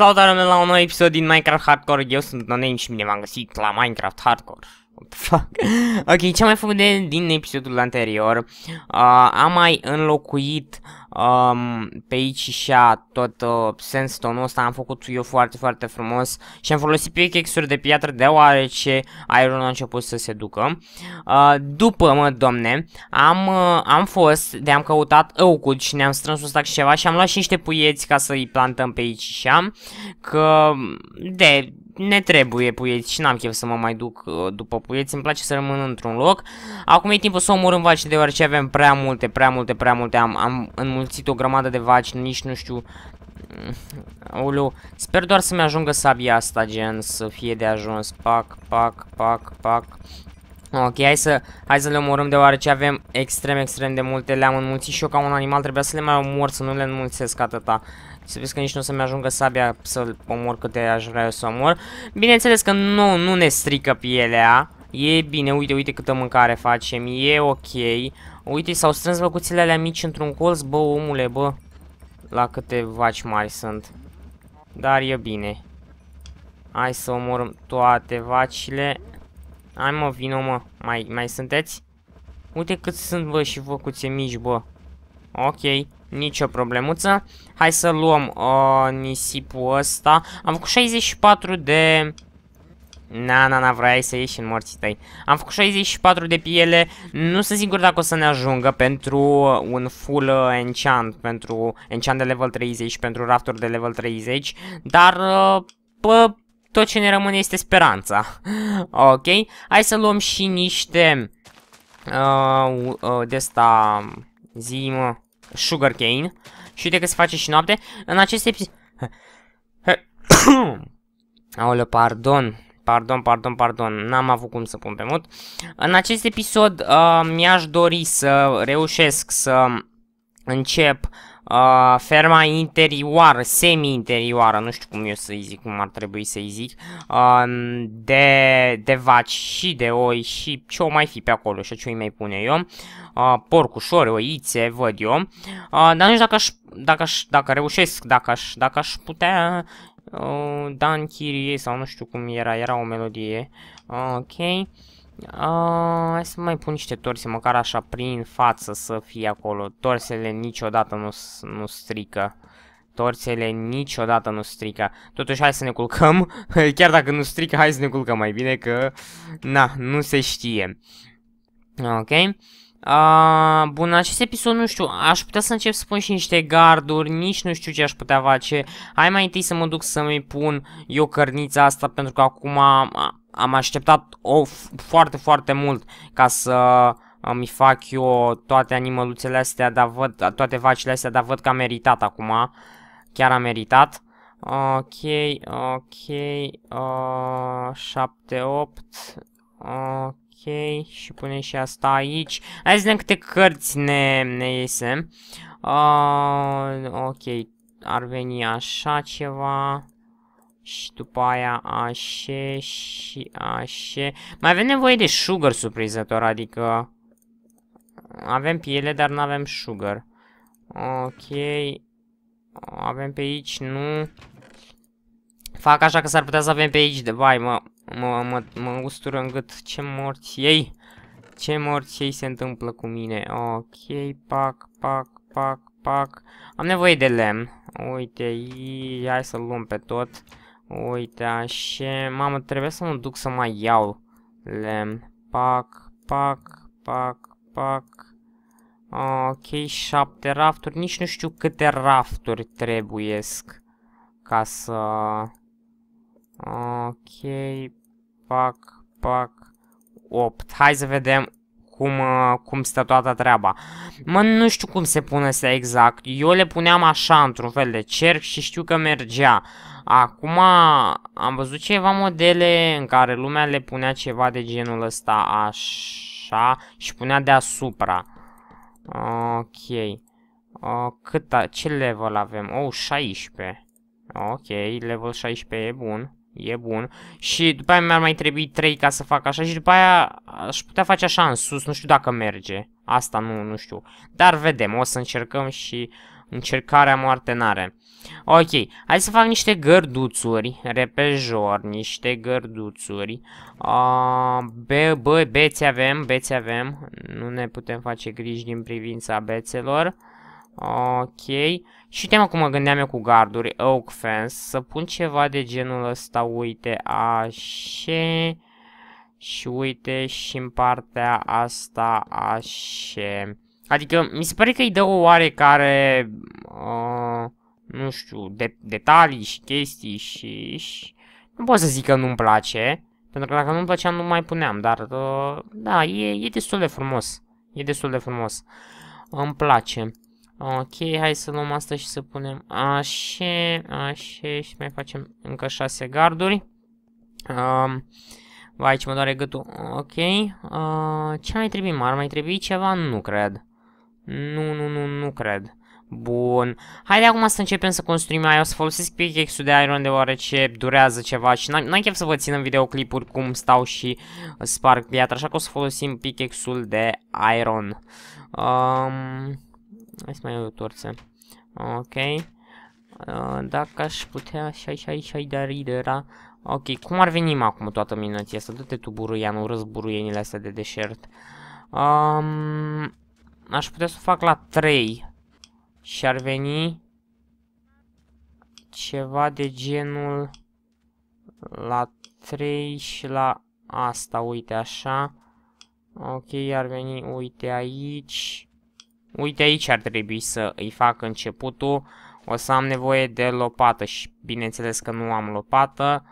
Salutare la un nou episod din Minecraft Hardcore, eu sunt Nonen și bine v-am găsit la Minecraft Hardcore. What the fuck? ok, ce am mai făcut de, din episodul anterior? Uh, am mai înlocuit um, pe aici și a tot uh, sandstone-ul ăsta, am făcut eu foarte, foarte frumos și am folosit pickaxe-uri de piatră deoarece aerul a început să se ducă. Uh, după, mă, domne, am, uh, am fost, de-am căutat oakwood și ne-am strâns un stac și ceva și am luat și niște puieți ca să-i plantăm pe aici și am, că, de, ne trebuie puieți și n-am chef să mă mai duc uh, după puieți, îmi place să rămân într-un loc. Acum e timpul să omorâm vaci deoarece avem prea multe, prea multe, prea multe, am, am înmulțit o grămadă de vaci, nici nu știu... Ulu, mm, sper doar să-mi ajungă sabia asta, gen, să fie de ajuns. Pac, pac, pac, pac. Ok, hai să, hai să le omorâm deoarece avem extrem, extrem de multe, le-am înmulțit și eu ca un animal, trebuia să le mai omor, să nu le înmulțesc atâta. Să vezi că nici nu o să-mi ajungă sabia să-l omor câte aș vrea eu să omor. Bineînțeles că nu, nu ne strică pielea. E bine, uite, uite câtă mâncare facem, e ok. Uite, s-au strâns văcuțile alea mici într-un colț, bă, omule, bă. La câte vaci mari sunt. Dar e bine. Hai să omorăm toate vacile. Hai mă, vină mă, mai, mai sunteți? Uite cât sunt, bă, și văcuțe mici, bă ok, nicio problemuță. Hai să luăm uh, nisipul ăsta. Am făcut 64 de... Na, na, na, vrei să ieși în morții tăi. Am făcut 64 de piele, nu sunt sigur dacă o să ne ajungă pentru un full enchant, pentru enchant de level 30, pentru rafturi de level 30, dar, pă, uh, tot ce ne rămâne este speranța. ok, hai să luăm și niște, uh, uh, de asta, zi, mă, sugarcane. Și uite că se face și noapte. În acest episod... Aoleu, pardon. Pardon, pardon, pardon. N-am avut cum să pun pe mut. În acest episod uh, mi-aș dori să reușesc să încep uh, ferma interioară, semi-interioară, nu știu cum eu să-i zic, cum ar trebui să-i zic, uh, de, de vaci și de oi și ce o mai fi pe acolo și ce o mai pune eu uh, porcușori, oițe, văd eu. Uh, dar nu știu dacă aș, dacă, aș, dacă reușesc, dacă aș, dacă aș putea uh, da în chirie sau nu știu cum era, era o melodie. ok. Uh, hai să mai pun niște torse, măcar așa prin față să fie acolo. Torsele niciodată nu, nu strică. Torsele niciodată nu strică. Totuși hai să ne culcăm. Chiar dacă nu strică, hai să ne culcăm mai bine că... Na, nu se știe. Ok bun, în acest episod, nu știu, aș putea să încep să pun și niște garduri, nici nu știu ce aș putea face. Hai mai întâi să mă duc să-mi pun eu cărnița asta, pentru că acum am, am așteptat o foarte, foarte mult ca să mi fac eu toate animăluțele astea, dar văd, toate vacile astea, dar văd că a meritat acum. Chiar a meritat. Ok, ok, uh, 7, 8, ok. Ok, și punem și asta aici. Hai să vedem câte cărți ne, ne iese. Uh, ok, ar veni așa ceva. Și după aia așe și așe. Mai avem nevoie de sugar surprizător, adică... Avem piele, dar nu avem sugar. Ok. Avem pe aici, nu. Fac așa că s-ar putea să avem pe aici de... Vai, mă, Mă, mă, mă ustură în gât. Ce morți ei! Ce morți ei se întâmplă cu mine? Ok, pac, pac, pac, pac. Am nevoie de lemn. Uite, hai să-l luăm pe tot. Uite, așa. Mamă, trebuie să mă duc să mai iau lemn. Pac, pac, pac, pac. Ok, șapte rafturi. Nici nu știu câte rafturi trebuiesc ca să... Ok, pac, pac, 8. Hai să vedem cum, uh, cum stă toată treaba. Mă, nu știu cum se pune asta exact. Eu le puneam așa, într-un fel de cerc și știu că mergea. Acum am văzut ceva modele în care lumea le punea ceva de genul ăsta așa și punea deasupra. Ok. Uh, cât a, ce level avem? Oh, 16. Ok, level 16 e bun. E bun. Și după aia mi-ar mai trebui 3 ca să fac așa și după aia aș putea face așa în sus, nu știu dacă merge. Asta nu, nu știu. Dar vedem, o să încercăm și încercarea moarte n-are. Ok, hai să fac niște gărduțuri, repejor, niște gărduțuri. Uh, be, bă, beți avem, beți avem, nu ne putem face griji din privința bețelor. Ok. Și uite mă cum mă gândeam eu cu garduri. Oak fence. Să pun ceva de genul ăsta, uite, așa. Și uite și în partea asta, așa. Adică, mi se pare că îi dă o oarecare, uh, nu știu, de detalii și chestii și, și... Nu pot să zic că nu-mi place, pentru că dacă nu-mi plăcea nu mai puneam, dar uh, da, e, e destul de frumos. E destul de frumos. Îmi place. Ok, hai să luăm asta și să punem așa, așa și mai facem încă 6 garduri. Um, vai, ce mă doare gâtul. Ok, uh, ce mai trebuie? Ar mai trebui ceva? Nu cred. Nu, nu, nu, nu cred. Bun. Haide acum să începem să construim aia. O să folosesc pickaxe-ul de iron deoarece durează ceva și n-am chef să vă țin în videoclipuri cum stau și sparg piatra, așa că o să folosim pickaxe-ul de iron. Um, Hai să mai iau o torță. Ok. Uh, dacă aș putea și aici, aici, aici, dar idera. Ok, cum ar veni acum toată minunăția asta? dă te tu, râs buruienile astea de deșert. Um, aș putea să o fac la 3. Și ar veni ceva de genul la 3 și la asta, uite așa. Ok, ar veni, uite aici. Uite aici ar trebui să îi fac începutul. O să am nevoie de lopată și bineînțeles că nu am lopată.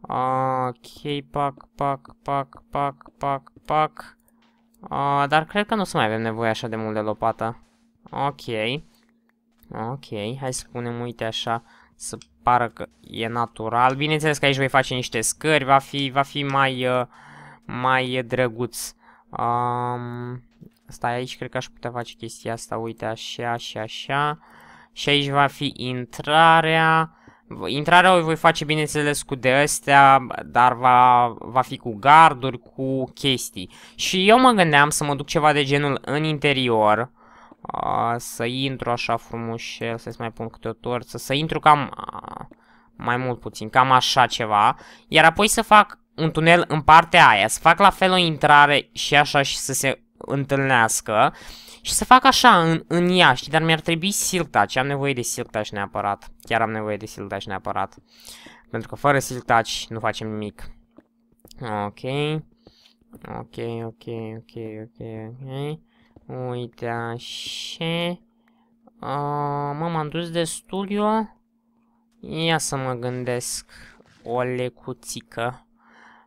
Ok, pac, pac, pac, pac, pac, pac. Uh, dar cred că nu o să mai avem nevoie așa de mult de lopată. Ok. Ok, hai să punem, uite așa, să pară că e natural. Bineînțeles că aici voi face niște scări, va fi, va fi mai, uh, mai drăguț. Um, Stai aici, cred că aș putea face chestia asta, uite, așa și așa. Și aici va fi intrarea. Intrarea o voi face, bineînțeles, cu de astea, dar va, va fi cu garduri, cu chestii. Și eu mă gândeam să mă duc ceva de genul în interior. Uh, să intru așa frumos, să-ți mai pun câte o torță, să intru cam... Uh, mai mult puțin, cam așa ceva, iar apoi să fac un tunel în partea aia, să fac la fel o intrare și așa și să se întâlnească și să fac așa în, în ea, știi, dar mi-ar trebui siltaci, am nevoie de siltaci neapărat, chiar am nevoie de siltaci neapărat, pentru că fără siltaci nu facem nimic. Ok, ok, ok, ok, ok, ok, uite așa, uh, mă, m-am dus de studio, ia să mă gândesc o lecuțică.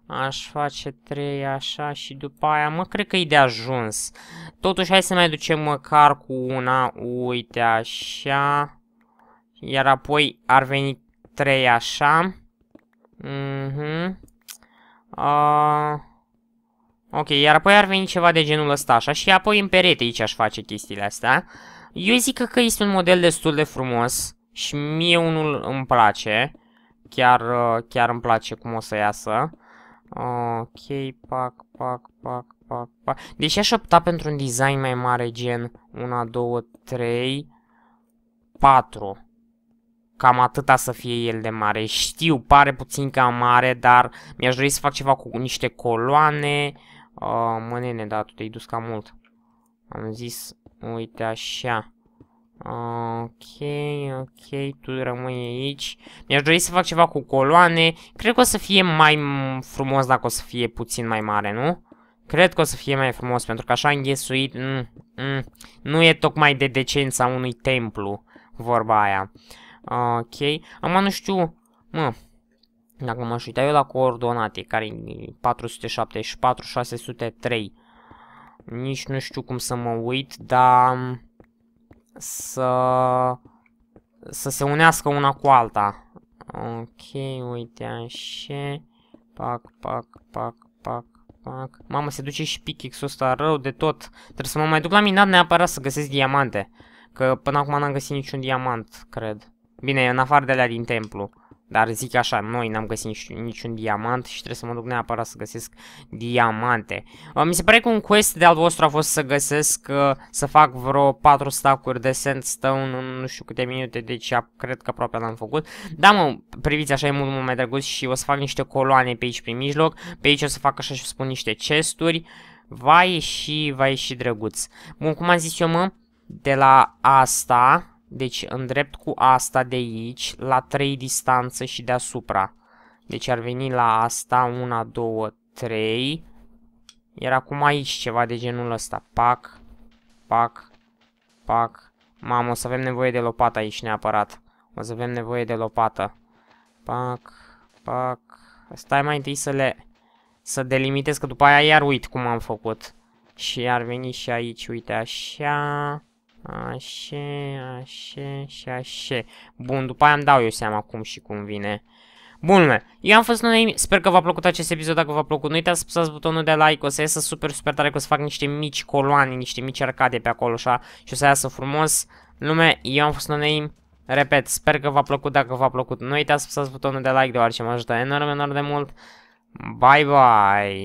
Aș face trei așa și după aia, mă, cred că e de ajuns. Totuși, hai să mai ducem măcar cu una, uite, așa. Iar apoi ar veni trei așa. Mhm. Mm uh, ok, iar apoi ar veni ceva de genul ăsta așa și apoi în perete aici aș face chestiile astea. Eu zic că este un model destul de frumos și mie unul îmi place. Chiar, chiar îmi place cum o să iasă. Ok, pac, pac, pac, pac, pac. Deci aș opta pentru un design mai mare, gen 1, 2, 3, 4. Cam atâta să fie el de mare. Știu, pare puțin cam mare, dar mi-aș dori să fac ceva cu niște coloane. Uh, mă nene, da, tu te-ai dus cam mult. Am zis, uite așa. Ok, ok, tu rămâi aici. Mi-aș dori să fac ceva cu coloane. Cred că o să fie mai frumos dacă o să fie puțin mai mare, nu? Cred că o să fie mai frumos, pentru că așa înghesuit... Mm, mm, nu e tocmai de decența unui templu, vorba aia. Ok, am nu știu... Mă, dacă m-aș uita eu la coordonate, care e 474, 603... Nici nu știu cum să mă uit, dar să, să se unească una cu alta. Ok, uite așa. Pac, pac, pac, pac, pac. Mamă, se duce și pickaxe-ul ăsta rău de tot. Trebuie să mă mai duc la minat neapărat să găsesc diamante. Că până acum n-am găsit niciun diamant, cred. Bine, în afară de alea din templu. Dar zic așa, noi n-am găsit nici, niciun diamant și trebuie să mă duc neapărat să găsesc diamante. Uh, mi se pare că un quest de-al vostru a fost să găsesc, uh, să fac vreo 4 stacuri de sandstone în nu știu câte minute, deci cred că aproape l-am făcut. Da mă, priviți, așa e mult, mult mai drăguț și o să fac niște coloane pe aici prin mijloc, pe aici o să fac așa și spun niște chesturi. Vai și, vai și drăguț. Bun, cum am zis eu mă, de la asta deci îndrept cu asta de aici la 3 distanță și deasupra. Deci ar veni la asta 1, 2, 3. Iar acum aici ceva de genul ăsta. Pac, pac, pac. Mamă, o să avem nevoie de lopată aici neapărat. O să avem nevoie de lopată. Pac, pac. Stai mai întâi să le... Să delimitez, că după aia iar uit cum am făcut. Și ar veni și aici, uite, așa... Așa, așa și așa. Bun, după aia îmi dau eu seama cum și cum vine. Bun, lume, eu am fost noi, sper că v-a plăcut acest episod, dacă v-a plăcut, nu uitați să apăsați butonul de like, o să iasă super, super tare, că o să fac niște mici coloane, niște mici arcade pe acolo, așa, și o să iasă frumos. Lume, eu am fost noi, repet, sper că v-a plăcut, dacă v-a plăcut, nu uitați să apăsați butonul de like, deoarece mă ajută enorm, enorm de mult. Bye, bye!